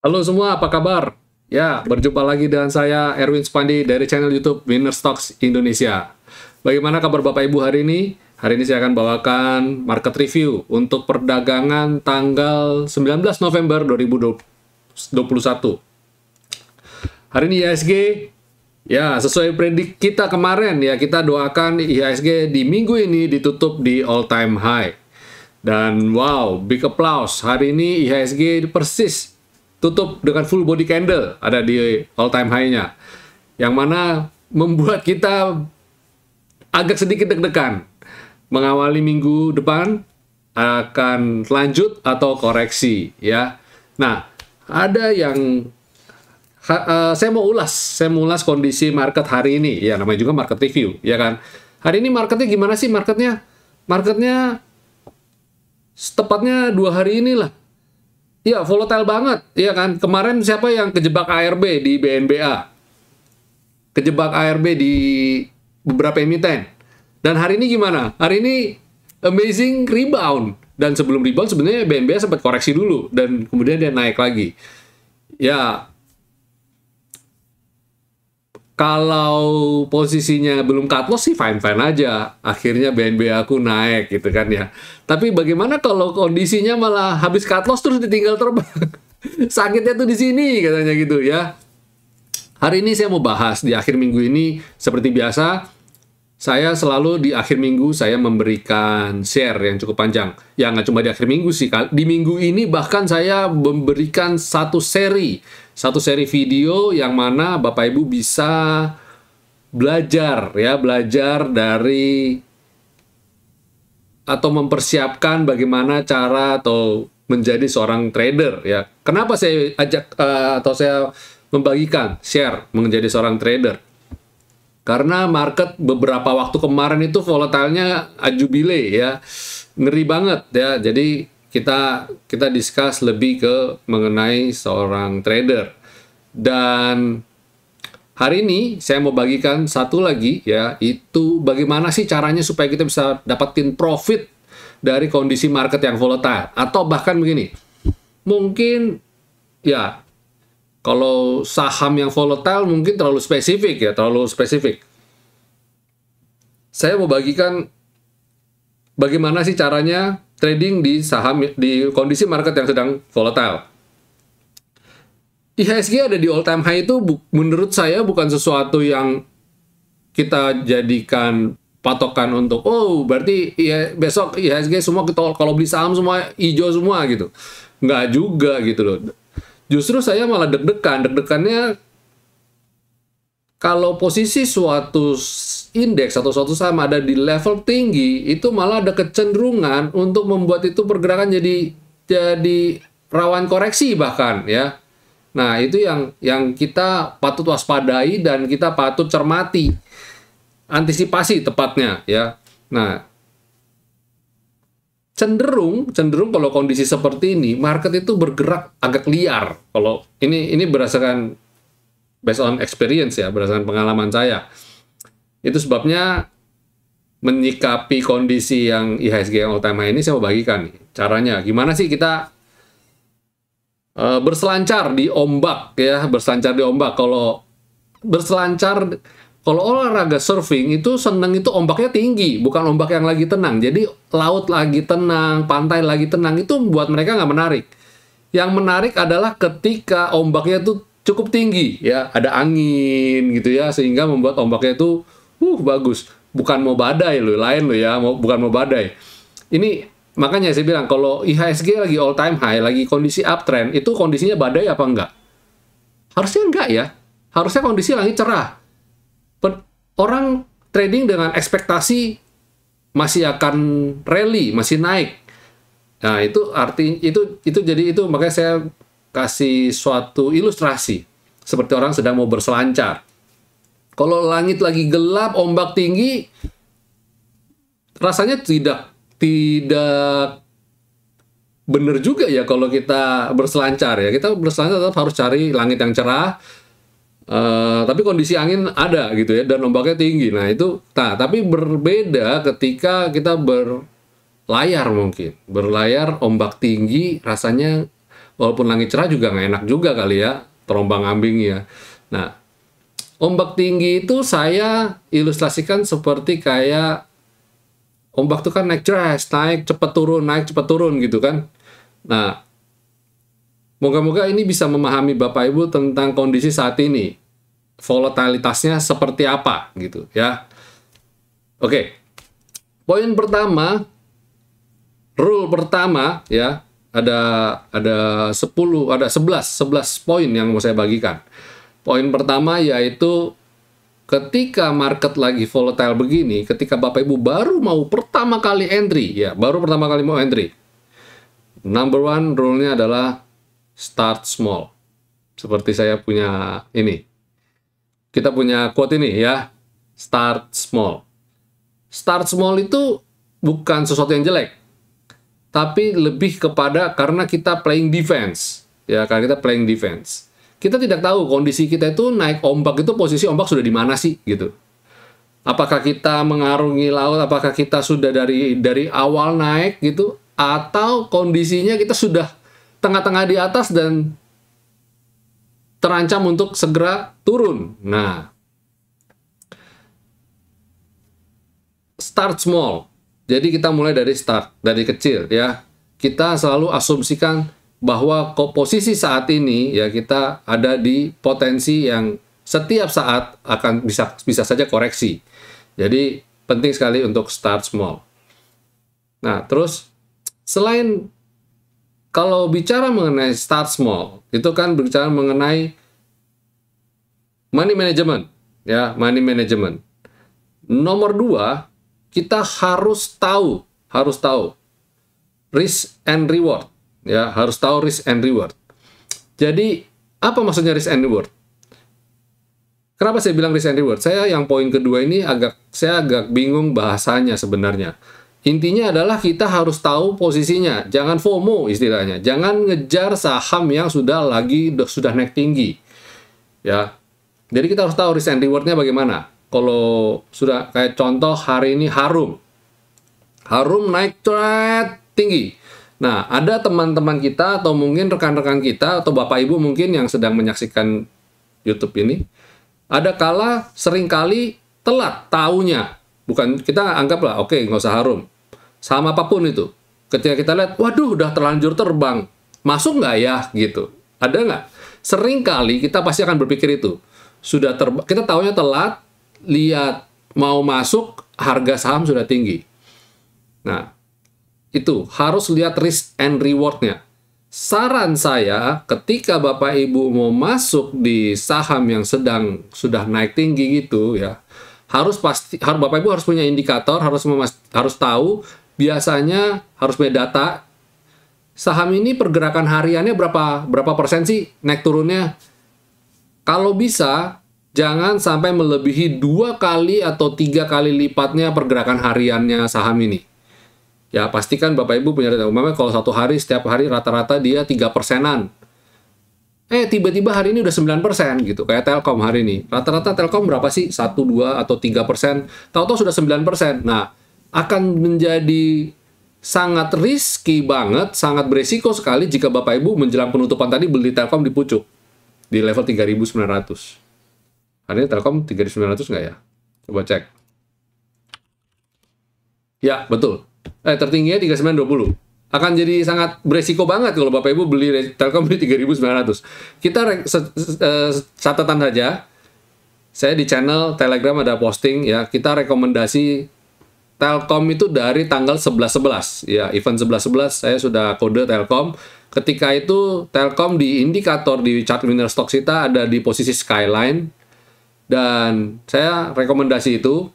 Halo semua, apa kabar? Ya, berjumpa lagi dengan saya Erwin Spandi dari channel YouTube Winner Stocks Indonesia. Bagaimana kabar Bapak Ibu hari ini? Hari ini saya akan bawakan market review untuk perdagangan tanggal 19 November 2021. Hari ini IHSG Ya, sesuai predik kita kemarin ya, kita doakan IHSG di minggu ini ditutup di all time high. Dan wow, big applause. Hari ini IHSG persis tutup dengan full body candle ada di all time high-nya. Yang mana membuat kita agak sedikit deg-degan mengawali minggu depan akan lanjut atau koreksi ya. Nah, ada yang ha, uh, saya mau ulas, saya mau ulas kondisi market hari ini. Ya namanya juga market review, ya kan. Hari ini marketnya gimana sih marketnya? Marketnya tepatnya dua hari inilah Iya, volatile banget, iya kan? Kemarin siapa yang kejebak ARB di BNBA? Kejebak ARB di beberapa emiten. Dan hari ini gimana? Hari ini amazing rebound. Dan sebelum rebound sebenarnya BNBA sempat koreksi dulu dan kemudian dia naik lagi. Ya, kalau posisinya belum cut loss sih fine fine aja akhirnya BNB aku naik gitu kan ya tapi bagaimana kalau kondisinya malah habis cut loss terus ditinggal terbang sakitnya tuh di sini katanya gitu ya hari ini saya mau bahas di akhir minggu ini seperti biasa saya selalu di akhir minggu saya memberikan share yang cukup panjang ya nggak cuma di akhir minggu sih di minggu ini bahkan saya memberikan satu seri satu seri video yang mana Bapak Ibu bisa belajar ya, belajar dari atau mempersiapkan bagaimana cara atau menjadi seorang trader ya. Kenapa saya ajak uh, atau saya membagikan share menjadi seorang trader? Karena market beberapa waktu kemarin itu volatilnya ajubile ya. Ngeri banget ya. Jadi kita kita discuss lebih ke mengenai seorang trader. Dan hari ini saya mau bagikan satu lagi ya, itu bagaimana sih caranya supaya kita bisa dapetin profit dari kondisi market yang volatile atau bahkan begini. Mungkin ya kalau saham yang volatile mungkin terlalu spesifik ya, terlalu spesifik. Saya mau bagikan bagaimana sih caranya trading di saham di kondisi market yang sedang volatile. IHSG ada di all time high itu menurut saya bukan sesuatu yang kita jadikan patokan untuk oh berarti ya besok IHSG semua kita kalau beli saham semua hijau semua gitu nggak juga gitu loh justru saya malah deg-degan deg-degannya kalau posisi suatu indeks atau suatu saham ada di level tinggi, itu malah ada kecenderungan untuk membuat itu pergerakan jadi jadi rawan koreksi bahkan ya. Nah, itu yang yang kita patut waspadai dan kita patut cermati. Antisipasi tepatnya ya. Nah, cenderung cenderung kalau kondisi seperti ini market itu bergerak agak liar. Kalau ini ini berdasarkan based on experience ya, berdasarkan pengalaman saya. Itu sebabnya menyikapi kondisi yang IHSG yang utama ini saya mau bagikan nih. Caranya gimana sih kita uh, berselancar di ombak ya, berselancar di ombak. Kalau berselancar kalau olahraga surfing itu seneng itu ombaknya tinggi, bukan ombak yang lagi tenang. Jadi laut lagi tenang, pantai lagi tenang itu buat mereka nggak menarik. Yang menarik adalah ketika ombaknya itu cukup tinggi ya ada angin gitu ya sehingga membuat ombaknya itu uh bagus bukan mau badai loh lain loh ya mau, bukan mau badai ini makanya saya bilang kalau IHSG lagi all time high lagi kondisi uptrend itu kondisinya badai apa enggak harusnya enggak ya harusnya kondisi lagi cerah orang trading dengan ekspektasi masih akan rally masih naik nah itu arti itu itu jadi itu makanya saya kasih suatu ilustrasi seperti orang sedang mau berselancar. Kalau langit lagi gelap, ombak tinggi, rasanya tidak tidak benar juga ya kalau kita berselancar ya. Kita berselancar tetap harus cari langit yang cerah. Uh, tapi kondisi angin ada gitu ya dan ombaknya tinggi. Nah, itu nah, tapi berbeda ketika kita berlayar mungkin. Berlayar ombak tinggi rasanya walaupun langit cerah juga nggak enak juga kali ya terombang ambing ya nah ombak tinggi itu saya ilustrasikan seperti kayak ombak tuh kan naik cerah, naik cepat turun naik cepat turun gitu kan nah moga-moga ini bisa memahami bapak ibu tentang kondisi saat ini volatilitasnya seperti apa gitu ya oke poin pertama rule pertama ya ada ada 10 ada 11 11 poin yang mau saya bagikan. Poin pertama yaitu ketika market lagi volatile begini, ketika Bapak Ibu baru mau pertama kali entry, ya, baru pertama kali mau entry. Number one rule-nya adalah start small. Seperti saya punya ini. Kita punya quote ini ya, start small. Start small itu bukan sesuatu yang jelek tapi lebih kepada karena kita playing defense. Ya, karena kita playing defense. Kita tidak tahu kondisi kita itu naik ombak itu posisi ombak sudah di mana sih gitu. Apakah kita mengarungi laut, apakah kita sudah dari dari awal naik gitu atau kondisinya kita sudah tengah-tengah di atas dan terancam untuk segera turun. Nah, start small jadi kita mulai dari start, dari kecil ya. Kita selalu asumsikan bahwa posisi saat ini ya kita ada di potensi yang setiap saat akan bisa bisa saja koreksi. Jadi penting sekali untuk start small. Nah, terus selain kalau bicara mengenai start small, itu kan berbicara mengenai money management, ya money management. Nomor dua kita harus tahu, harus tahu risk and reward, ya harus tahu risk and reward. Jadi apa maksudnya risk and reward? Kenapa saya bilang risk and reward? Saya yang poin kedua ini agak saya agak bingung bahasanya sebenarnya. Intinya adalah kita harus tahu posisinya, jangan FOMO istilahnya, jangan ngejar saham yang sudah lagi sudah naik tinggi, ya. Jadi kita harus tahu risk and rewardnya bagaimana kalau sudah kayak contoh hari ini harum. Harum naik trend tinggi. Nah, ada teman-teman kita atau mungkin rekan-rekan kita atau Bapak Ibu mungkin yang sedang menyaksikan YouTube ini, ada kala seringkali telat taunya. Bukan kita anggaplah, oke okay, nggak usah harum. Sama apapun itu. Ketika kita lihat, waduh udah terlanjur terbang. Masuk nggak ya? Gitu. Ada nggak? Seringkali kita pasti akan berpikir itu. Sudah ter kita taunya telat, lihat mau masuk harga saham sudah tinggi. Nah, itu harus lihat risk and rewardnya. Saran saya, ketika Bapak Ibu mau masuk di saham yang sedang sudah naik tinggi gitu ya, harus pasti harus Bapak Ibu harus punya indikator, harus memas, harus tahu biasanya harus punya data saham ini pergerakan hariannya berapa berapa persen sih naik turunnya. Kalau bisa jangan sampai melebihi dua kali atau tiga kali lipatnya pergerakan hariannya saham ini. Ya, pastikan Bapak Ibu punya data umumnya kalau satu hari, setiap hari rata-rata dia tiga persenan. Eh, tiba-tiba hari ini udah 9 persen gitu, kayak Telkom hari ini. Rata-rata Telkom berapa sih? Satu dua atau tiga persen. Tahu-tahu sudah 9 persen. Nah, akan menjadi sangat riski banget, sangat beresiko sekali jika Bapak Ibu menjelang penutupan tadi beli Telkom di pucuk di level 3900. Harganya Telkom 3.900 nggak ya? Coba cek. Ya, betul. Eh, tertingginya 3920. Akan jadi sangat beresiko banget kalau Bapak Ibu beli Telkom di 3900. Kita eh, catatan saja. Saya di channel Telegram ada posting ya, kita rekomendasi Telkom itu dari tanggal 11-11. Ya, event 11-11 saya sudah kode Telkom. Ketika itu Telkom di indikator di chart winner stock kita ada di posisi skyline dan saya rekomendasi itu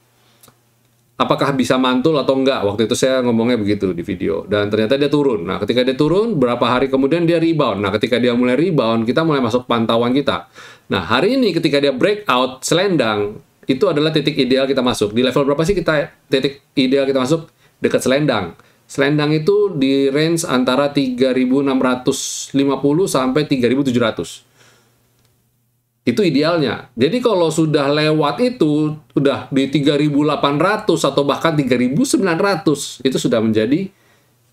apakah bisa mantul atau enggak. Waktu itu saya ngomongnya begitu di video. Dan ternyata dia turun. Nah, ketika dia turun, berapa hari kemudian dia rebound. Nah, ketika dia mulai rebound, kita mulai masuk pantauan kita. Nah, hari ini ketika dia breakout selendang, itu adalah titik ideal kita masuk. Di level berapa sih kita titik ideal kita masuk? Dekat selendang. Selendang itu di range antara 3650 sampai 3700. Itu idealnya. Jadi kalau sudah lewat itu, sudah di 3.800 atau bahkan 3.900, itu sudah menjadi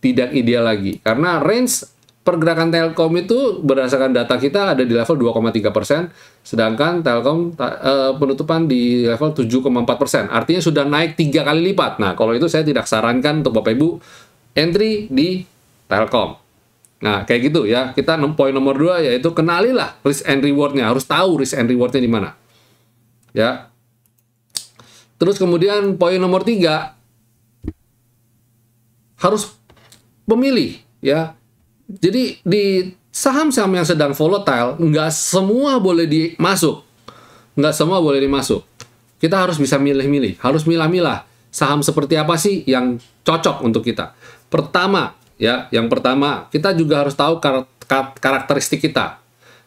tidak ideal lagi. Karena range pergerakan Telkom itu berdasarkan data kita ada di level 2,3 persen, sedangkan Telkom eh, penutupan di level 7,4 persen. Artinya sudah naik tiga kali lipat. Nah, kalau itu saya tidak sarankan untuk Bapak Ibu entry di Telkom. Nah, kayak gitu ya. Kita poin nomor dua yaitu kenalilah risk and rewardnya. Harus tahu risk and rewardnya di mana. Ya. Terus kemudian poin nomor tiga harus memilih ya. Jadi di saham-saham yang sedang volatile nggak semua boleh dimasuk. Nggak semua boleh dimasuk. Kita harus bisa milih-milih, harus milah-milah saham seperti apa sih yang cocok untuk kita. Pertama, Ya, yang pertama, kita juga harus tahu kar kar karakteristik kita.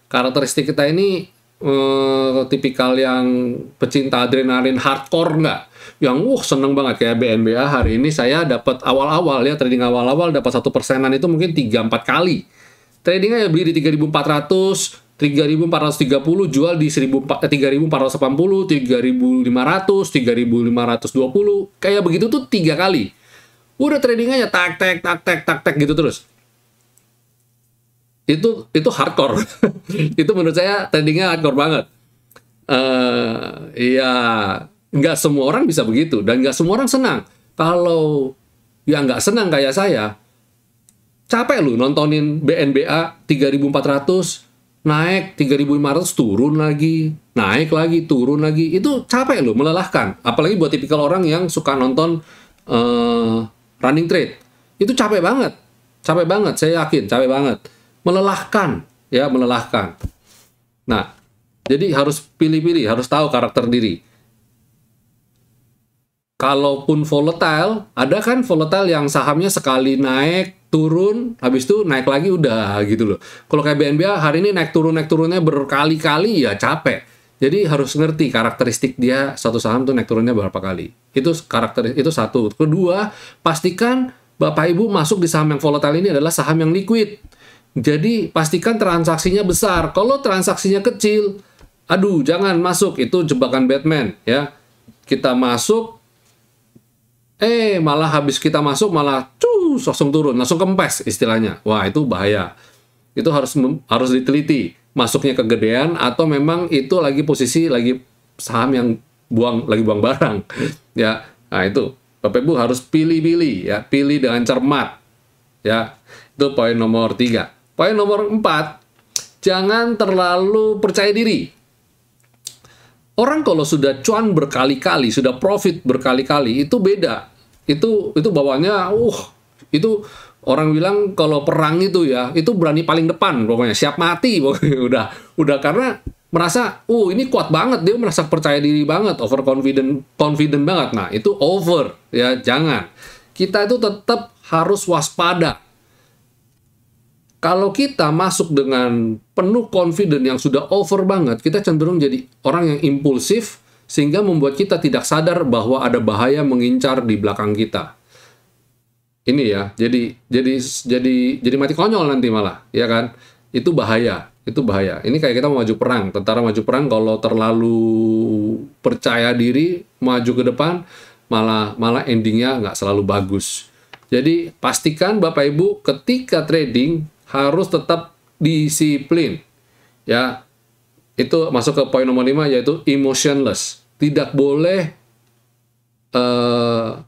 Karakteristik kita ini eh, tipikal yang pecinta adrenalin hardcore nggak? Yang uh seneng banget kayak BNBA hari ini saya dapat awal-awal ya trading awal-awal dapat satu persenan itu mungkin 3 4 kali. Tradingnya ya beli di 3400, 3430 jual di 3480 3500 3520 kayak begitu tuh tiga kali Udah trading aja tak tak tak tak tak tak gitu terus. Itu itu hardcore. itu menurut saya tradingnya hardcore banget. Uh, iya, nggak semua orang bisa begitu dan nggak semua orang senang. Kalau yang nggak senang kayak saya, capek lu nontonin BNBA 3400 naik 3500 turun lagi naik lagi turun lagi itu capek lu melelahkan apalagi buat tipikal orang yang suka nonton uh, running trade itu capek banget capek banget saya yakin capek banget melelahkan ya melelahkan nah jadi harus pilih-pilih harus tahu karakter diri kalaupun volatile ada kan volatile yang sahamnya sekali naik turun habis itu naik lagi udah gitu loh kalau kayak BNBA hari ini naik turun naik turunnya berkali-kali ya capek jadi harus ngerti karakteristik dia satu saham tuh naik turunnya berapa kali. Itu karakter itu satu. Kedua, pastikan Bapak Ibu masuk di saham yang volatile ini adalah saham yang liquid. Jadi pastikan transaksinya besar. Kalau transaksinya kecil, aduh jangan masuk itu jebakan Batman ya. Kita masuk eh malah habis kita masuk malah cus langsung turun, langsung kempes istilahnya. Wah, itu bahaya. Itu harus harus diteliti masuknya kegedean atau memang itu lagi posisi lagi saham yang buang lagi buang barang ya nah itu Bapak Ibu harus pilih-pilih ya pilih dengan cermat ya itu poin nomor tiga poin nomor empat jangan terlalu percaya diri orang kalau sudah cuan berkali-kali sudah profit berkali-kali itu beda itu itu bawahnya uh itu orang bilang kalau perang itu ya itu berani paling depan pokoknya siap mati pokoknya udah udah karena merasa uh ini kuat banget dia merasa percaya diri banget over confident confident banget nah itu over ya jangan kita itu tetap harus waspada kalau kita masuk dengan penuh confident yang sudah over banget kita cenderung jadi orang yang impulsif sehingga membuat kita tidak sadar bahwa ada bahaya mengincar di belakang kita ini ya jadi jadi jadi jadi mati konyol nanti malah ya kan itu bahaya itu bahaya ini kayak kita mau maju perang tentara maju perang kalau terlalu percaya diri maju ke depan malah malah endingnya nggak selalu bagus jadi pastikan bapak ibu ketika trading harus tetap disiplin ya itu masuk ke poin nomor 5 yaitu emotionless tidak boleh uh,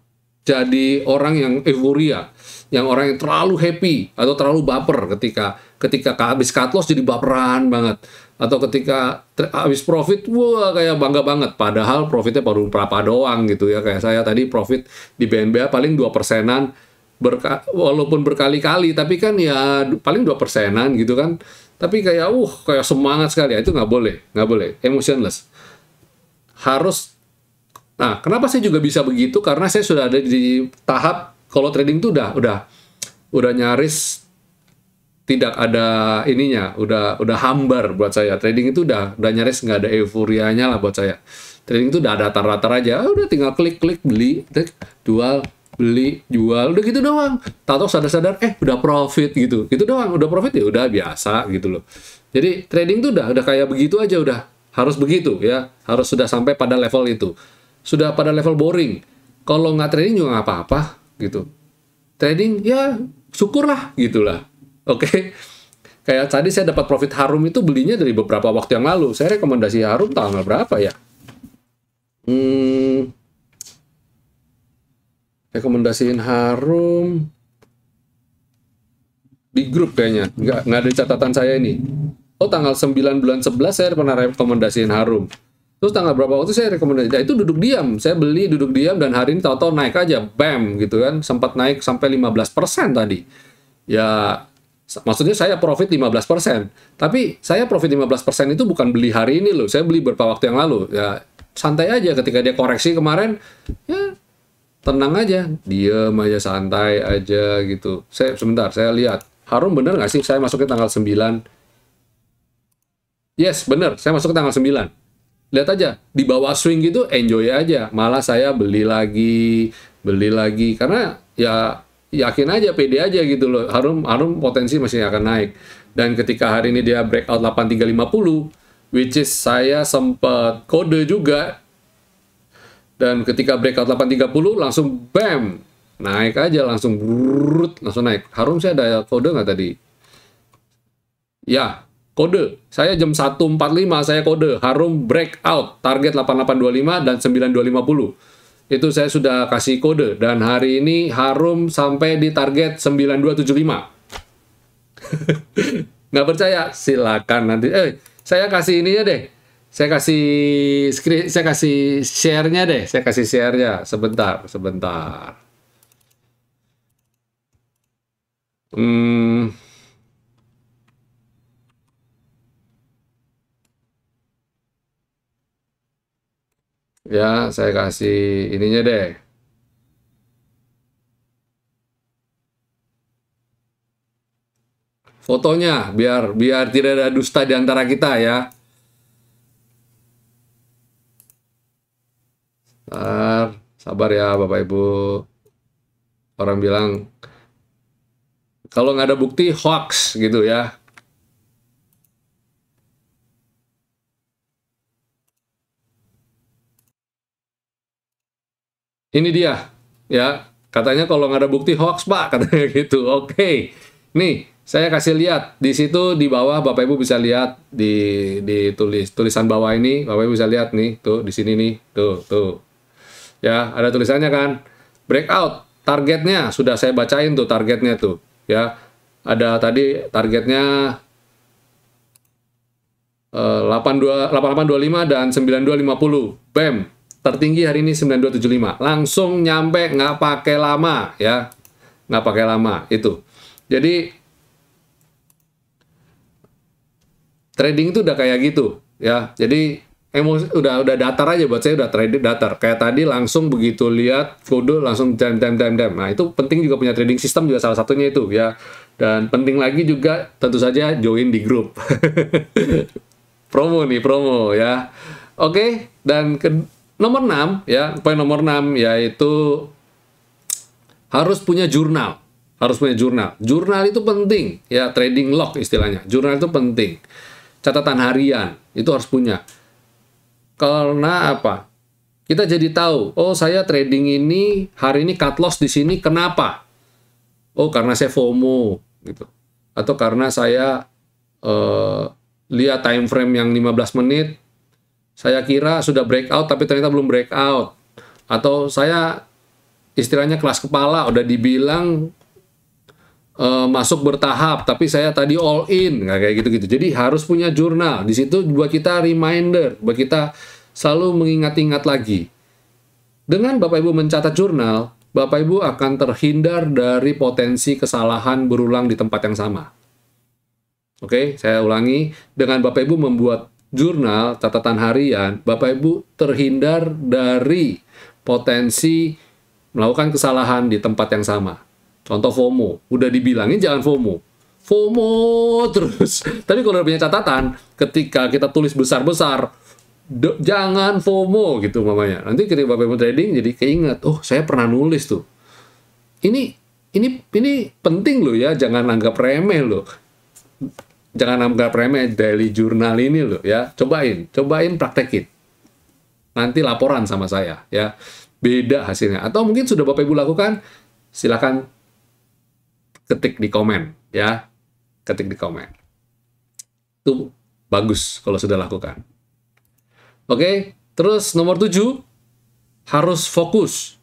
jadi orang yang euforia, yang orang yang terlalu happy atau terlalu baper ketika ketika habis cut loss jadi baperan banget atau ketika habis profit wah kayak bangga banget padahal profitnya baru berapa doang gitu ya kayak saya tadi profit di BNB paling dua persenan berka walaupun berkali-kali tapi kan ya paling dua persenan gitu kan tapi kayak uh kayak semangat sekali ya, itu nggak boleh nggak boleh emotionless harus Nah, kenapa saya juga bisa begitu? Karena saya sudah ada di tahap kalau trading itu udah udah udah nyaris tidak ada ininya, udah udah hambar buat saya. Trading itu udah udah nyaris nggak ada euforianya lah buat saya. Trading itu udah datar-datar aja, ah, udah tinggal klik-klik beli, klik, jual, beli, jual, udah gitu doang. Tato sadar-sadar, eh udah profit gitu, gitu doang. Udah profit ya udah biasa gitu loh. Jadi trading itu udah udah kayak begitu aja udah harus begitu ya, harus sudah sampai pada level itu sudah pada level boring. Kalau nggak trading juga nggak apa-apa gitu. Trading ya syukurlah gitulah. Oke. Okay? Kayak tadi saya dapat profit harum itu belinya dari beberapa waktu yang lalu. Saya rekomendasi harum tanggal berapa ya? Hmm, rekomendasiin harum di grup kayaknya nggak nggak ada catatan saya ini oh tanggal 9 bulan 11 saya pernah rekomendasiin harum Terus tanggal berapa waktu saya rekomendasi, nah itu duduk diam. Saya beli duduk diam dan hari ini tahu-tahu naik aja, bam gitu kan. Sempat naik sampai 15% tadi. Ya maksudnya saya profit 15%. Tapi saya profit 15% itu bukan beli hari ini loh, saya beli beberapa waktu yang lalu. Ya santai aja ketika dia koreksi kemarin, ya tenang aja, diam aja, santai aja gitu. Saya sebentar, saya lihat. Harum bener nggak sih saya masuknya tanggal 9? Yes, bener. Saya masuk ke tanggal 9 lihat aja di bawah swing gitu enjoy aja malah saya beli lagi beli lagi karena ya yakin aja pede aja gitu loh harum harum potensi masih akan naik dan ketika hari ini dia breakout 8350 which is saya sempat kode juga dan ketika breakout 830 langsung bam naik aja langsung brrrr, langsung naik harum saya ada kode nggak tadi ya kode. Saya jam 1.45 saya kode harum breakout target 8825 dan 9250. Itu saya sudah kasih kode dan hari ini harum sampai di target 9275. Nggak percaya? Silakan nanti eh saya kasih ininya deh. Saya kasih screen, saya kasih share-nya deh. Saya kasih share-nya sebentar, sebentar. Hmm ya saya kasih ininya deh fotonya biar biar tidak ada dusta di antara kita ya Bentar, sabar ya Bapak Ibu orang bilang kalau nggak ada bukti hoax gitu ya ini dia ya katanya kalau nggak ada bukti hoax pak katanya gitu oke okay. nih saya kasih lihat di situ di bawah bapak ibu bisa lihat di di tulis tulisan bawah ini bapak ibu bisa lihat nih tuh di sini nih tuh tuh ya ada tulisannya kan breakout targetnya sudah saya bacain tuh targetnya tuh ya ada tadi targetnya eh, dua 8825 dan 9250 bam tertinggi hari ini 9275 langsung nyampe nggak pakai lama ya nggak pakai lama itu jadi trading itu udah kayak gitu ya jadi emosi udah udah datar aja buat saya udah trading datar kayak tadi langsung begitu lihat kode langsung jam jam jam jam nah itu penting juga punya trading system juga salah satunya itu ya dan penting lagi juga tentu saja join di grup promo nih promo ya oke dan ke nomor 6 ya, poin nomor 6 yaitu harus punya jurnal. Harus punya jurnal. Jurnal itu penting ya, trading log istilahnya. Jurnal itu penting. Catatan harian itu harus punya. Karena apa? Kita jadi tahu, oh saya trading ini hari ini cut loss di sini kenapa? Oh karena saya FOMO gitu. Atau karena saya uh, lihat time frame yang 15 menit saya kira sudah breakout tapi ternyata belum breakout atau saya istilahnya kelas kepala udah dibilang e, masuk bertahap tapi saya tadi all in kayak gitu-gitu jadi harus punya jurnal di situ buat kita reminder buat kita selalu mengingat-ingat lagi dengan bapak ibu mencatat jurnal bapak ibu akan terhindar dari potensi kesalahan berulang di tempat yang sama oke saya ulangi dengan bapak ibu membuat jurnal, catatan harian, Bapak Ibu terhindar dari potensi melakukan kesalahan di tempat yang sama. Contoh FOMO, udah dibilangin jangan FOMO. FOMO terus. Tapi kalau udah punya catatan, ketika kita tulis besar-besar, jangan FOMO gitu mamanya. Nanti ketika Bapak Ibu trading jadi keinget, oh saya pernah nulis tuh. Ini ini ini penting loh ya, jangan anggap remeh loh jangan anggap remeh daily journal ini loh ya. Cobain, cobain praktekin. Nanti laporan sama saya ya. Beda hasilnya. Atau mungkin sudah Bapak Ibu lakukan, silakan ketik di komen ya. Ketik di komen. Itu bagus kalau sudah lakukan. Oke, terus nomor tujuh harus fokus.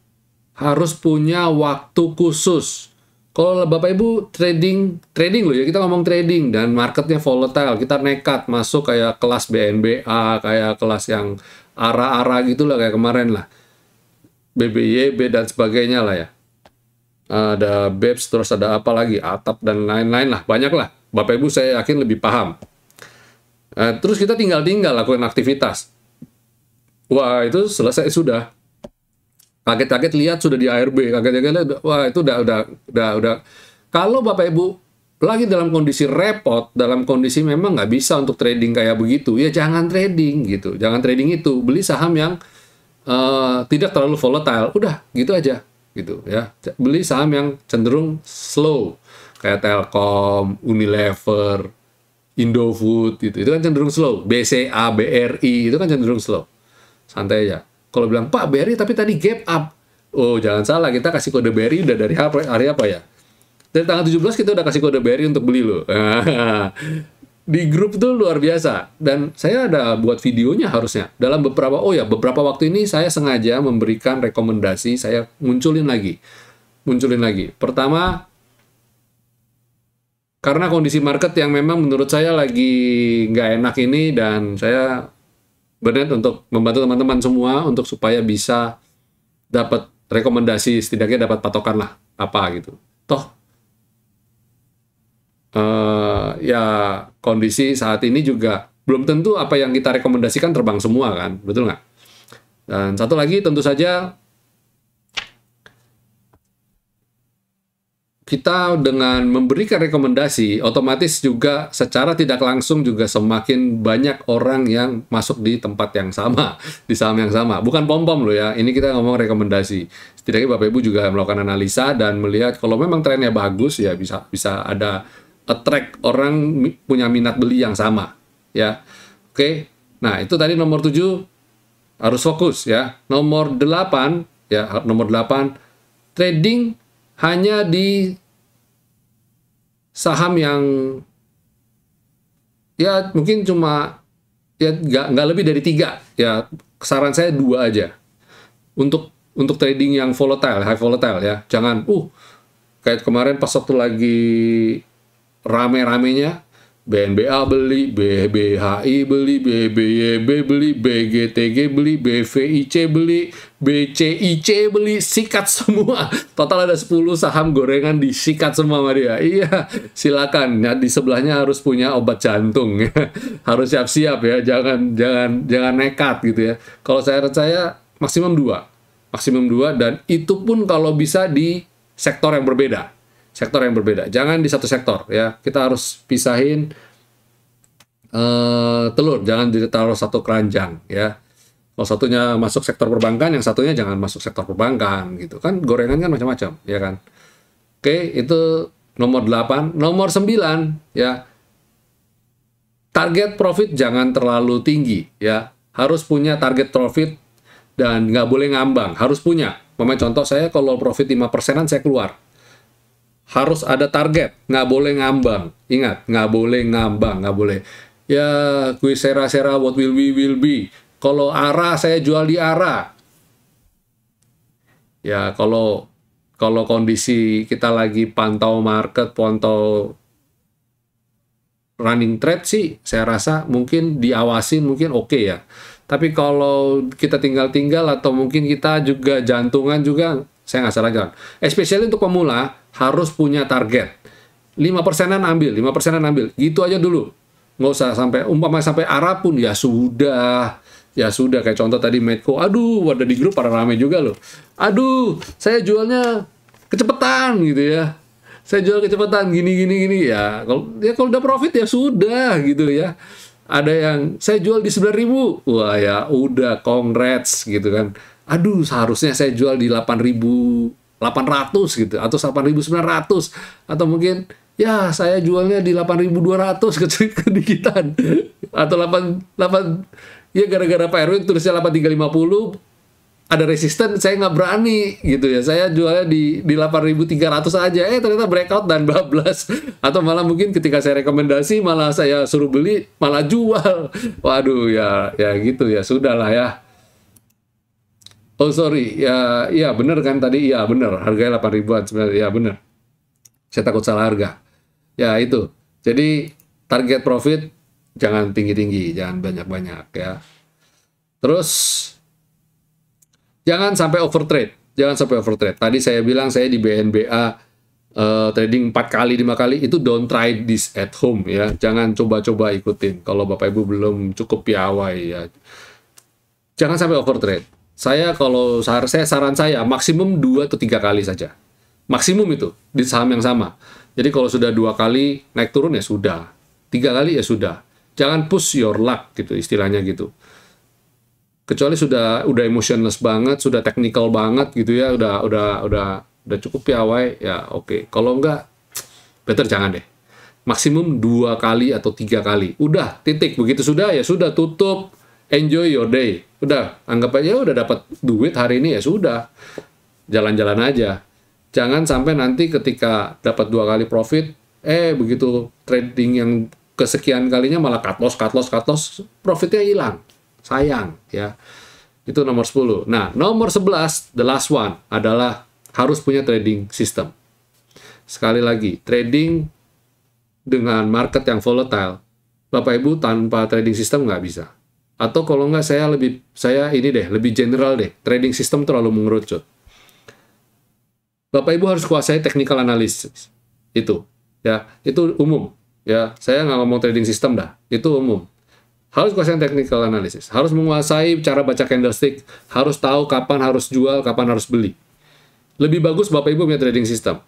Harus punya waktu khusus kalau Bapak Ibu trading, trading loh ya, kita ngomong trading dan marketnya volatile, kita nekat masuk kayak kelas BNBA, kayak kelas yang arah-arah gitu lah kayak kemarin lah. BBYB dan sebagainya lah ya. Ada BEPS, terus ada apa lagi, atap dan lain-lain lah, banyak lah. Bapak Ibu saya yakin lebih paham. Nah, terus kita tinggal-tinggal lakukan aktivitas. Wah, itu selesai sudah kaget-kaget lihat sudah di ARB, kaget-kaget lihat, wah itu udah udah udah udah. Kalau Bapak Ibu lagi dalam kondisi repot, dalam kondisi memang nggak bisa untuk trading kayak begitu, ya jangan trading gitu, jangan trading itu, beli saham yang uh, tidak terlalu volatile, udah gitu aja gitu ya, beli saham yang cenderung slow kayak Telkom, Unilever, Indofood gitu, itu kan cenderung slow, BCA, BRI itu kan cenderung slow, santai aja. Kalau bilang, Pak Barry tapi tadi gap up. Oh jangan salah, kita kasih kode Barry udah dari hari apa ya? Dari tanggal 17 kita udah kasih kode Barry untuk beli lo di grup tuh luar biasa dan saya ada buat videonya harusnya dalam beberapa oh ya beberapa waktu ini saya sengaja memberikan rekomendasi saya munculin lagi munculin lagi pertama karena kondisi market yang memang menurut saya lagi nggak enak ini dan saya Bernet untuk membantu teman-teman semua untuk supaya bisa dapat rekomendasi setidaknya dapat patokan lah apa gitu. Toh uh, ya kondisi saat ini juga belum tentu apa yang kita rekomendasikan terbang semua kan, betul nggak? Dan satu lagi tentu saja kita dengan memberikan rekomendasi, otomatis juga secara tidak langsung juga semakin banyak orang yang masuk di tempat yang sama, di saham yang sama. Bukan pom-pom loh ya, ini kita ngomong rekomendasi. Setidaknya Bapak Ibu juga melakukan analisa dan melihat kalau memang trennya bagus ya bisa bisa ada attract orang punya minat beli yang sama ya. Oke. Nah, itu tadi nomor 7 harus fokus ya. Nomor 8 ya, nomor 8 trading hanya di saham yang ya mungkin cuma ya nggak nggak lebih dari tiga ya saran saya dua aja untuk untuk trading yang volatile high volatile ya jangan uh kayak kemarin pas waktu lagi rame-ramenya BNBA beli, BBHI beli, BBYB beli, BGTG beli, BVIC beli, BCIC beli, sikat semua. Total ada 10 saham gorengan disikat semua Maria. Iya, silakan. Ya, di sebelahnya harus punya obat jantung. Ya. Harus siap-siap ya, jangan jangan jangan nekat gitu ya. Kalau saya percaya maksimum dua, maksimum dua dan itu pun kalau bisa di sektor yang berbeda sektor yang berbeda. Jangan di satu sektor ya. Kita harus pisahin uh, telur, jangan ditaruh satu keranjang ya. Kalau satunya masuk sektor perbankan, yang satunya jangan masuk sektor perbankan gitu kan. Gorengan kan macam-macam ya kan. Oke, itu nomor 8, nomor 9 ya. Target profit jangan terlalu tinggi ya. Harus punya target profit dan nggak boleh ngambang, harus punya. Pemain contoh saya kalau profit 5 persenan saya keluar harus ada target, nggak boleh ngambang. Ingat, nggak boleh ngambang, nggak boleh. Ya, gue sera-sera what will we will be. Kalau arah saya jual di arah. Ya, kalau kalau kondisi kita lagi pantau market, pantau running trade sih, saya rasa mungkin diawasin mungkin oke okay ya. Tapi kalau kita tinggal-tinggal atau mungkin kita juga jantungan juga saya nggak salah Especially untuk pemula harus punya target. 5 persenan ambil, 5 persenan ambil. Gitu aja dulu. Nggak usah sampai, umpama sampai arah pun, ya sudah. Ya sudah, kayak contoh tadi Medco. Aduh, ada di grup pada rame juga loh. Aduh, saya jualnya kecepatan gitu ya. Saya jual kecepatan gini gini gini ya. Kalau ya kalau udah profit ya sudah gitu ya. Ada yang saya jual di 9.000. Wah ya udah congrats gitu kan aduh seharusnya saya jual di 8.800 gitu atau 8.900 atau mungkin ya saya jualnya di 8.200 kecil kedikitan atau 8 8 ya gara-gara Pak Erwin tulisnya 8350 ada resisten saya nggak berani gitu ya saya jualnya di di 8.300 aja eh ternyata breakout dan bablas atau malah mungkin ketika saya rekomendasi malah saya suruh beli malah jual waduh ya ya gitu ya sudahlah ya Oh sorry, ya, ya bener kan tadi, ya bener, harganya delapan ribuan sebenarnya, ya bener. Saya takut salah harga. Ya itu, jadi target profit jangan tinggi-tinggi, jangan banyak-banyak ya. Terus, jangan sampai overtrade, jangan sampai overtrade. Tadi saya bilang saya di BNBA uh, eh, trading 4 kali, 5 kali, itu don't try this at home ya. Jangan coba-coba ikutin, kalau Bapak Ibu belum cukup piawai ya, ya. Jangan sampai overtrade saya kalau saya saran saya maksimum dua atau tiga kali saja. Maksimum itu di saham yang sama. Jadi kalau sudah dua kali naik turun ya sudah. Tiga kali ya sudah. Jangan push your luck gitu istilahnya gitu. Kecuali sudah udah emotionless banget, sudah technical banget gitu ya, udah udah udah udah cukup piawai ya, ya oke. Okay. Kalau enggak better jangan deh. Maksimum dua kali atau tiga kali. Udah titik begitu sudah ya sudah tutup enjoy your day. Udah, anggap aja udah dapat duit hari ini ya sudah. Jalan-jalan aja. Jangan sampai nanti ketika dapat dua kali profit, eh begitu trading yang kesekian kalinya malah cut loss, cut loss, cut loss, profitnya hilang. Sayang, ya. Itu nomor 10. Nah, nomor 11, the last one, adalah harus punya trading system. Sekali lagi, trading dengan market yang volatile, Bapak Ibu tanpa trading system nggak bisa. Atau kalau nggak saya lebih saya ini deh lebih general deh trading system terlalu mengerucut. Bapak Ibu harus kuasai technical analysis itu ya itu umum ya saya nggak ngomong trading system dah itu umum harus kuasai technical analysis harus menguasai cara baca candlestick harus tahu kapan harus jual kapan harus beli lebih bagus bapak ibu punya trading system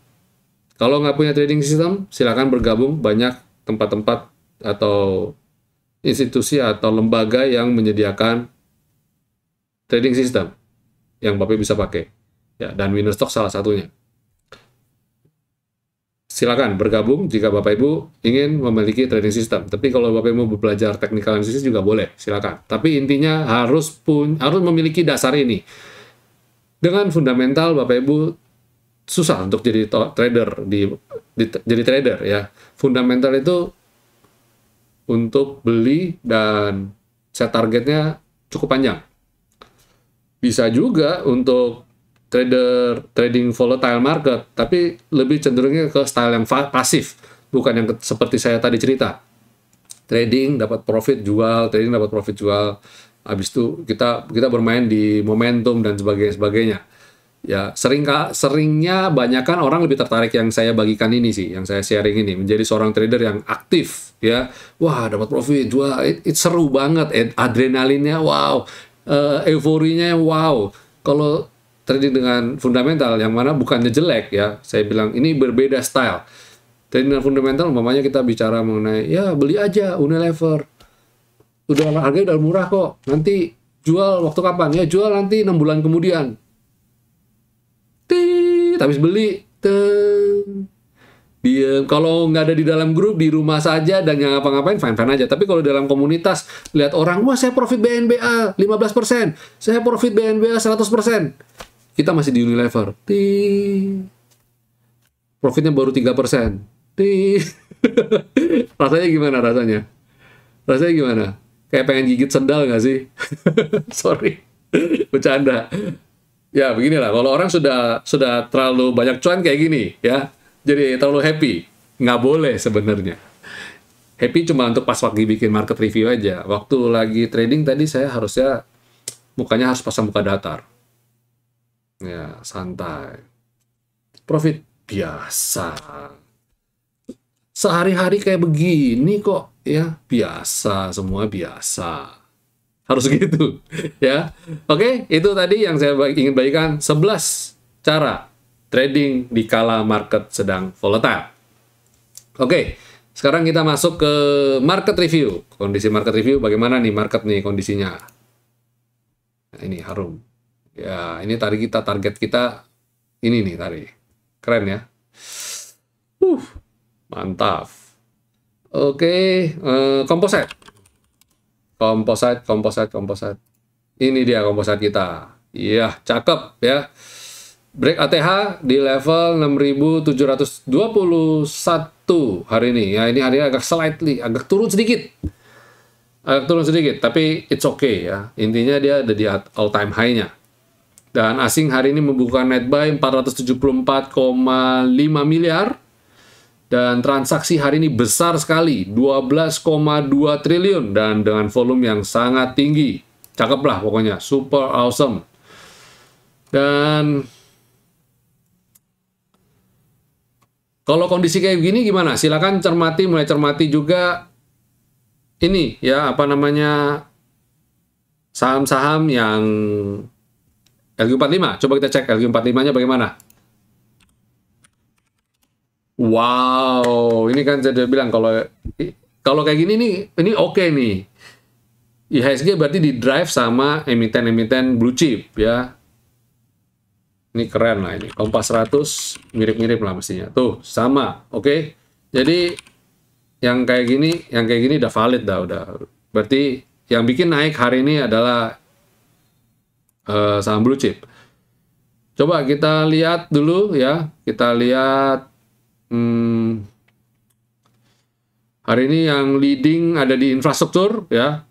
kalau nggak punya trading system silakan bergabung banyak tempat-tempat atau institusi atau lembaga yang menyediakan trading system yang Bapak bisa pakai. Ya, dan stock salah satunya. Silakan bergabung jika Bapak Ibu ingin memiliki trading system. Tapi kalau Bapak Ibu belajar technical analysis juga boleh, silakan. Tapi intinya harus pun harus memiliki dasar ini. Dengan fundamental Bapak Ibu susah untuk jadi trader di, di jadi trader ya. Fundamental itu untuk beli dan set targetnya cukup panjang. Bisa juga untuk trader trading volatile market, tapi lebih cenderungnya ke style yang pasif, bukan yang seperti saya tadi cerita. Trading dapat profit jual, trading dapat profit jual. Habis itu kita kita bermain di momentum dan sebagainya sebagainya ya sering seringnya banyakkan orang lebih tertarik yang saya bagikan ini sih yang saya sharing ini menjadi seorang trader yang aktif ya wah dapat profit wah it, it seru banget adrenalinnya wow uh, euforinya wow kalau trading dengan fundamental yang mana bukannya jelek ya saya bilang ini berbeda style trading dengan fundamental umpamanya kita bicara mengenai ya beli aja Unilever udah harganya udah murah kok nanti jual waktu kapan ya jual nanti enam bulan kemudian habis beli teng diam kalau nggak ada di dalam grup di rumah saja dan nggak ngapa-ngapain fine fine aja tapi kalau dalam komunitas lihat orang wah saya profit BNBA 15% saya profit BNBA 100% kita masih di Unilever ting profitnya baru 3% ting rasanya gimana rasanya rasanya gimana kayak pengen gigit sendal nggak sih sorry bercanda Ya beginilah, kalau orang sudah sudah terlalu banyak cuan kayak gini ya, jadi terlalu happy, nggak boleh sebenarnya. Happy cuma untuk pas lagi bikin market review aja. Waktu lagi trading tadi saya harusnya mukanya harus pasang muka datar. Ya, santai. Profit biasa. Sehari-hari kayak begini kok ya, biasa, semua biasa harus gitu ya oke okay? itu tadi yang saya ingin bagikan 11 cara trading di kala market sedang volatile oke okay, sekarang kita masuk ke market review kondisi market review bagaimana nih market nih kondisinya nah, ini harum ya ini tadi kita target kita ini nih tadi keren ya uh mantap oke okay, eh, komposit komposit, komposit, komposit. Ini dia komposit kita. Iya, cakep ya. Break ATH di level 6721 hari ini. Ya, ini hari agak slightly, agak turun sedikit. Agak turun sedikit, tapi it's okay ya. Intinya dia ada di all time high-nya. Dan asing hari ini membuka net buy 474,5 miliar dan transaksi hari ini besar sekali, 12,2 triliun dan dengan volume yang sangat tinggi. Cakep lah pokoknya, super awesome. Dan kalau kondisi kayak gini gimana? Silakan cermati, mulai cermati juga ini ya apa namanya saham-saham yang LQ45. Coba kita cek LQ45-nya bagaimana. Wow, ini kan saya bilang kalau kalau kayak gini nih, ini oke okay nih. IHSG berarti di drive sama emiten-emiten blue chip ya. Ini keren lah ini. Kompas 100 mirip-mirip lah mestinya. Tuh, sama. Oke. Okay? Jadi yang kayak gini, yang kayak gini udah valid dah udah. Berarti yang bikin naik hari ini adalah uh, saham blue chip. Coba kita lihat dulu ya. Kita lihat hmm, hari ini yang leading ada di infrastruktur ya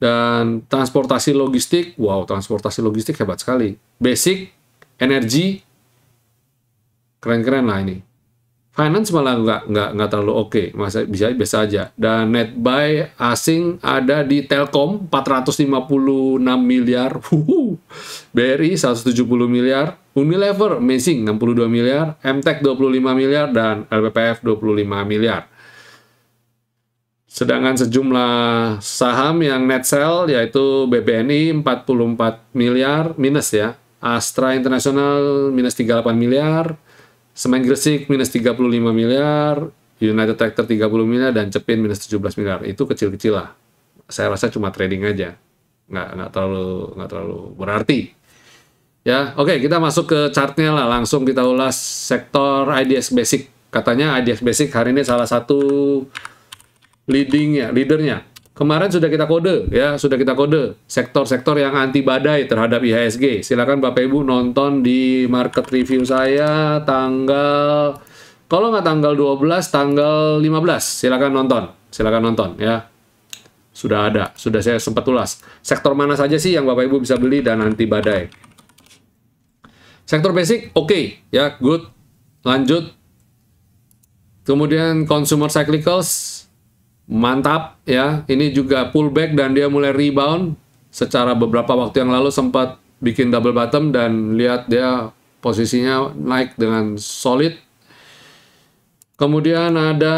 dan transportasi logistik. Wow, transportasi logistik hebat sekali. Basic, energi, keren-keren lah ini. Finance malah nggak nggak nggak terlalu oke, okay. masa bisa biasa aja. Dan net buy asing ada di Telkom 456 miliar, BRI 170 miliar, Unilever amazing 62 miliar, MTEK 25 miliar dan LPPF 25 miliar. Sedangkan sejumlah saham yang net sell yaitu BBNI 44 miliar minus ya, Astra International minus 38 miliar, Semen Gresik minus 35 miliar, United Tractor 30 miliar dan Cepin minus 17 miliar. Itu kecil-kecil lah. Saya rasa cuma trading aja. Nggak, nggak terlalu nggak terlalu berarti Ya, oke okay, kita masuk ke chartnya lah. Langsung kita ulas sektor IDX Basic. Katanya IDX Basic hari ini salah satu leadingnya, leadernya. Kemarin sudah kita kode, ya sudah kita kode sektor-sektor yang anti badai terhadap IHSG. Silakan Bapak Ibu nonton di market review saya tanggal kalau nggak tanggal 12, tanggal 15. Silakan nonton, silakan nonton ya sudah ada, sudah saya sempat ulas. Sektor mana saja sih yang Bapak Ibu bisa beli dan anti badai? Sektor basic oke okay. ya good. Lanjut. Kemudian consumer cyclicals mantap ya. Ini juga pullback dan dia mulai rebound secara beberapa waktu yang lalu sempat bikin double bottom dan lihat dia posisinya naik dengan solid. Kemudian ada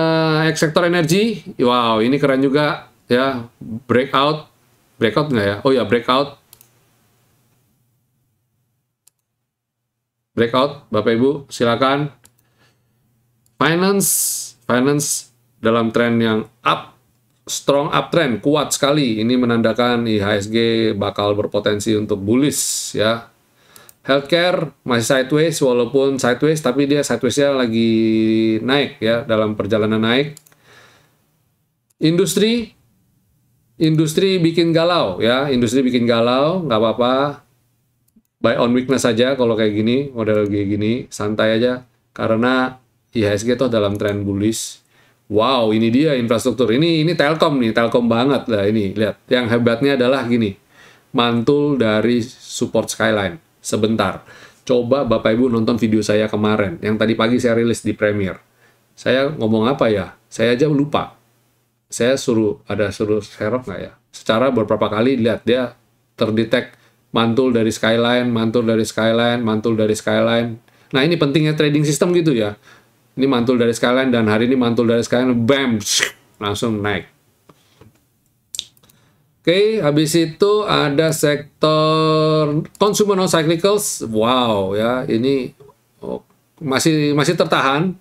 X sektor energi. Wow, ini keren juga ya. Breakout, breakout nggak ya? Oh ya, breakout breakout Bapak Ibu silakan finance finance dalam tren yang up strong uptrend kuat sekali ini menandakan IHSG bakal berpotensi untuk bullish ya healthcare masih sideways walaupun sideways tapi dia sidewaysnya lagi naik ya dalam perjalanan naik industri industri bikin galau ya industri bikin galau nggak apa-apa buy on weakness saja kalau kayak gini model kayak gini santai aja karena IHSG itu dalam tren bullish wow ini dia infrastruktur ini ini Telkom nih Telkom banget lah ini lihat yang hebatnya adalah gini mantul dari support skyline sebentar coba Bapak Ibu nonton video saya kemarin yang tadi pagi saya rilis di premier. saya ngomong apa ya saya aja lupa saya suruh ada suruh serok nggak ya secara beberapa kali lihat dia terdetek mantul dari skyline, mantul dari skyline, mantul dari skyline. Nah ini pentingnya trading system gitu ya. Ini mantul dari skyline dan hari ini mantul dari skyline, bam, langsung naik. Oke, habis itu ada sektor consumer non cyclicals. Wow ya, ini oh, masih masih tertahan.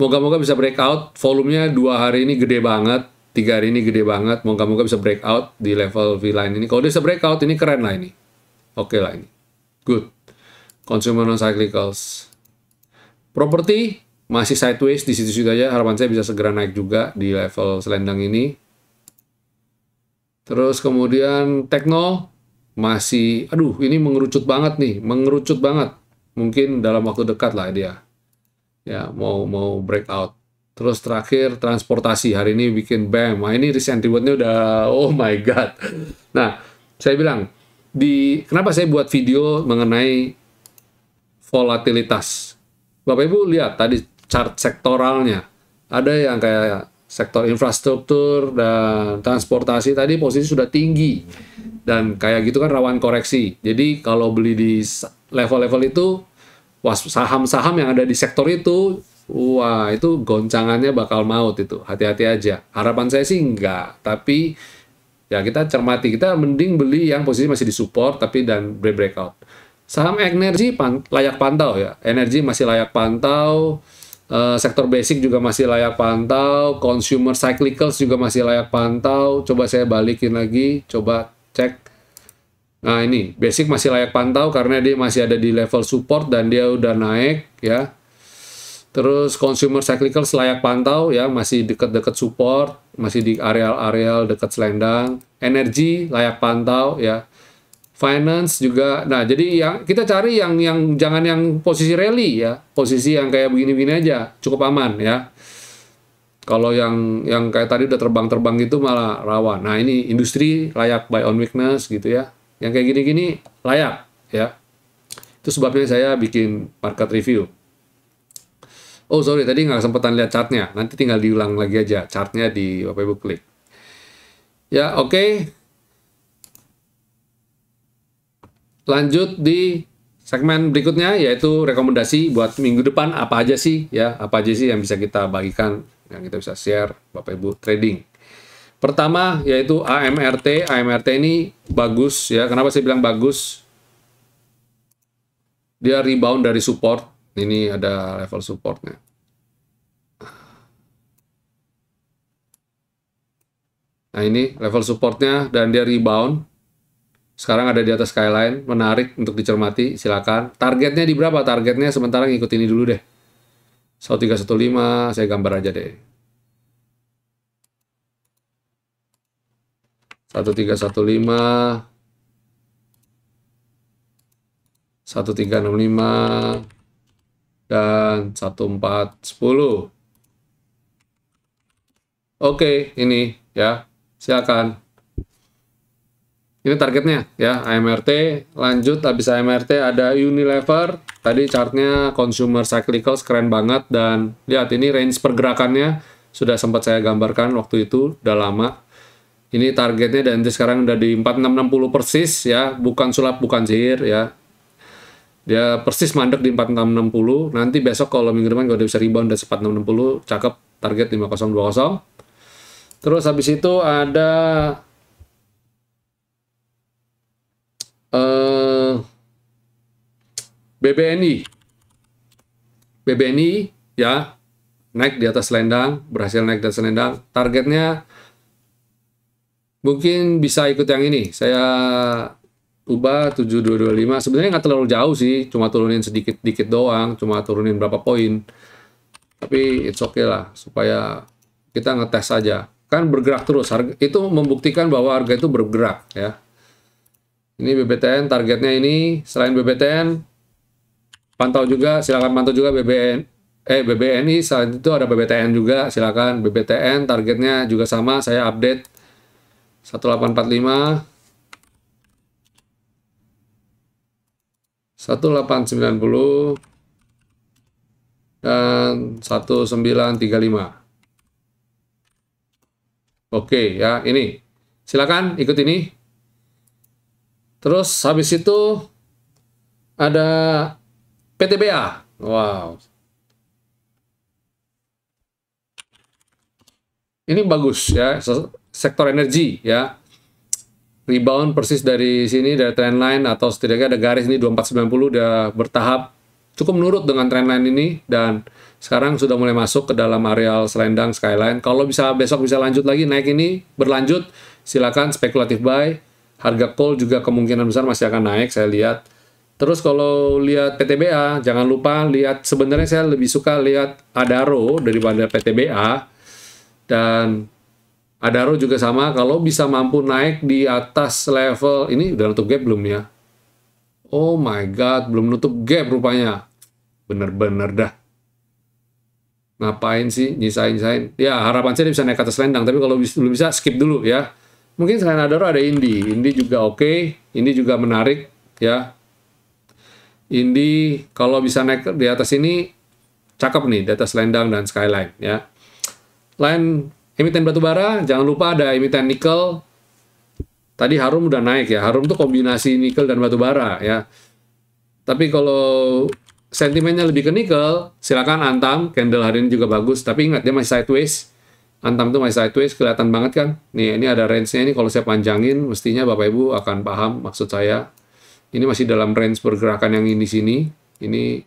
Moga-moga bisa breakout. Volumenya dua hari ini gede banget tiga hari ini gede banget. mau kamu bisa breakout di level V-line ini. Kalau dia bisa breakout, ini keren lah ini. Oke okay lah ini. Good. Consumer non-cyclicals. Property masih sideways di situ-situ aja. Harapan saya bisa segera naik juga di level selendang ini. Terus kemudian techno, masih, aduh ini mengerucut banget nih, mengerucut banget. Mungkin dalam waktu dekat lah dia. Ya, mau mau breakout. Terus terakhir transportasi hari ini bikin BAM. Nah, ini recent rewardnya udah oh my god. Nah, saya bilang di kenapa saya buat video mengenai volatilitas. Bapak Ibu lihat tadi chart sektoralnya. Ada yang kayak sektor infrastruktur dan transportasi tadi posisi sudah tinggi dan kayak gitu kan rawan koreksi. Jadi kalau beli di level-level itu saham-saham yang ada di sektor itu Wah, itu goncangannya bakal maut itu. Hati-hati aja. Harapan saya sih enggak, tapi ya kita cermati. Kita mending beli yang posisi masih di support tapi dan break breakout. Saham energi pan layak pantau ya. Energi masih layak pantau. Uh, sektor basic juga masih layak pantau, consumer cyclicals juga masih layak pantau. Coba saya balikin lagi, coba cek. Nah ini basic masih layak pantau karena dia masih ada di level support dan dia udah naik ya. Terus consumer cyclical selayak pantau ya masih dekat-dekat support, masih di areal-areal dekat selendang. Energi layak pantau ya. Finance juga. Nah, jadi yang kita cari yang yang jangan yang posisi rally ya, posisi yang kayak begini-begini aja, cukup aman ya. Kalau yang yang kayak tadi udah terbang-terbang gitu malah rawan. Nah, ini industri layak buy on weakness gitu ya. Yang kayak gini-gini layak ya. Itu sebabnya saya bikin market review. Oh sorry, tadi nggak kesempatan lihat chartnya. Nanti tinggal diulang lagi aja chartnya di Bapak Ibu klik. Ya oke. Okay. Lanjut di segmen berikutnya yaitu rekomendasi buat minggu depan apa aja sih ya apa aja sih yang bisa kita bagikan yang kita bisa share Bapak Ibu trading. Pertama yaitu AMRT. AMRT ini bagus ya. Kenapa saya bilang bagus? Dia rebound dari support ini ada level supportnya. Nah ini level supportnya dan dia rebound. Sekarang ada di atas skyline, menarik untuk dicermati, silakan. Targetnya di berapa? Targetnya sementara ngikut ini dulu deh. 1315, saya gambar aja deh. 1315 1365 dan 1410. Oke, ini ya. Silakan. Ini targetnya ya, AMRT. Lanjut habis AMRT ada Unilever. Tadi chartnya consumer cyclicals keren banget dan lihat ini range pergerakannya sudah sempat saya gambarkan waktu itu, udah lama. Ini targetnya dan sekarang udah di 4660 persis ya, bukan sulap, bukan sihir ya. Dia persis mandek di 4660. Nanti besok kalau minggu depan kalau dia bisa rebound dari 4660, cakep target 5020. Terus habis itu ada uh, eh, BBNI. BBNI ya naik di atas selendang, berhasil naik di atas selendang. Targetnya mungkin bisa ikut yang ini. Saya ubah 7225 sebenarnya nggak terlalu jauh sih cuma turunin sedikit-dikit doang cuma turunin berapa poin tapi it's okay lah supaya kita ngetes saja kan bergerak terus harga itu membuktikan bahwa harga itu bergerak ya ini BBTN targetnya ini selain BBTN pantau juga silakan pantau juga BBN eh BBNI saat itu ada BBTN juga silakan BBTN targetnya juga sama saya update 1845 1890 dan 1935. Oke ya, ini. Silakan ikut ini. Terus habis itu ada PTBA. Wow. Ini bagus ya, sektor energi ya rebound persis dari sini dari trend line atau setidaknya ada garis ini 2490 udah bertahap cukup menurut dengan trend line ini dan sekarang sudah mulai masuk ke dalam areal selendang skyline. Kalau bisa besok bisa lanjut lagi naik ini berlanjut silakan spekulatif buy. Harga call juga kemungkinan besar masih akan naik saya lihat. Terus kalau lihat PTBA jangan lupa lihat sebenarnya saya lebih suka lihat Adaro daripada PTBA dan Adaro juga sama, kalau bisa mampu naik di atas level, ini udah nutup gap belum ya? Oh my God, belum nutup gap rupanya. Bener-bener dah. Ngapain sih nyisain-nyisain? Ya, harapan saya dia bisa naik ke atas lendang, tapi kalau bisa, belum bisa, skip dulu ya. Mungkin selain Adaro ada Indi. Indi juga oke, okay. Indi juga menarik ya. Indi kalau bisa naik di atas ini, cakep nih, di atas lendang dan skyline ya. Lain emiten bara, jangan lupa ada emiten nikel. Tadi harum udah naik ya, harum tuh kombinasi nikel dan batu bara ya. Tapi kalau sentimennya lebih ke nikel, silakan antam, candle hari ini juga bagus. Tapi ingat dia masih sideways, antam tuh masih sideways, kelihatan banget kan. Nih ini ada range-nya ini kalau saya panjangin, mestinya Bapak Ibu akan paham maksud saya. Ini masih dalam range pergerakan yang ini sini. Ini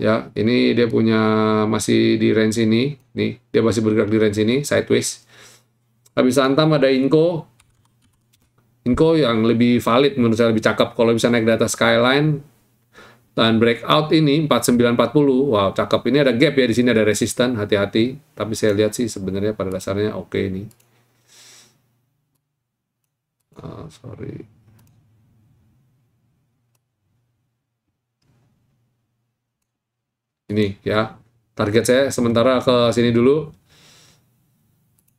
ya ini dia punya masih di range ini nih dia masih bergerak di range ini sideways habis antam ada Inko, Inko yang lebih valid menurut saya lebih cakep kalau bisa naik data skyline dan breakout ini 4940 wow cakep ini ada gap ya di sini ada resisten hati-hati tapi saya lihat sih sebenarnya pada dasarnya oke okay ini ah, sorry ini ya target saya sementara ke sini dulu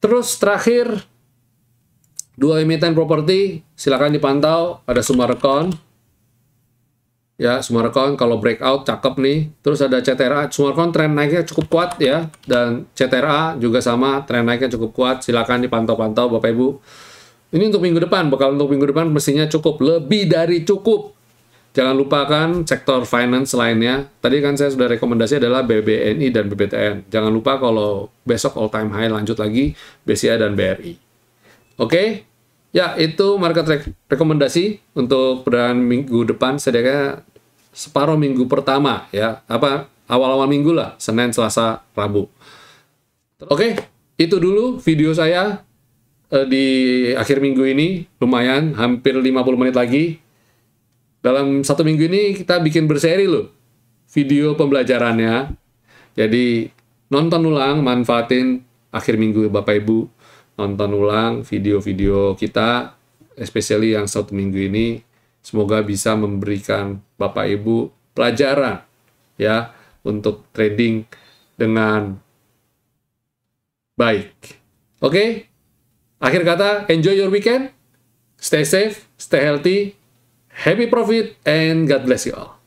terus terakhir dua emiten properti silahkan dipantau ada Sumarekon ya Sumarekon kalau breakout cakep nih terus ada CTRA Sumarekon tren naiknya cukup kuat ya dan CTRA juga sama tren naiknya cukup kuat silahkan dipantau-pantau Bapak Ibu ini untuk minggu depan bakal untuk minggu depan mestinya cukup lebih dari cukup Jangan lupakan sektor finance lainnya. Tadi kan saya sudah rekomendasi adalah BBNI dan BBTN. Jangan lupa kalau besok all time high lanjut lagi BCA dan BRI. Oke? Okay? Ya, itu market re rekomendasi untuk perdagangan minggu depan. sedangkan separuh minggu pertama ya. Apa awal-awal minggu lah, Senin, Selasa, Rabu. Oke, okay, itu dulu video saya eh, di akhir minggu ini. Lumayan hampir 50 menit lagi dalam satu minggu ini kita bikin berseri loh video pembelajarannya. Jadi nonton ulang, manfaatin akhir minggu Bapak Ibu nonton ulang video-video kita, especially yang satu minggu ini. Semoga bisa memberikan Bapak Ibu pelajaran ya untuk trading dengan baik. Oke, okay? akhir kata, enjoy your weekend, stay safe, stay healthy, Happy profit and God bless you all.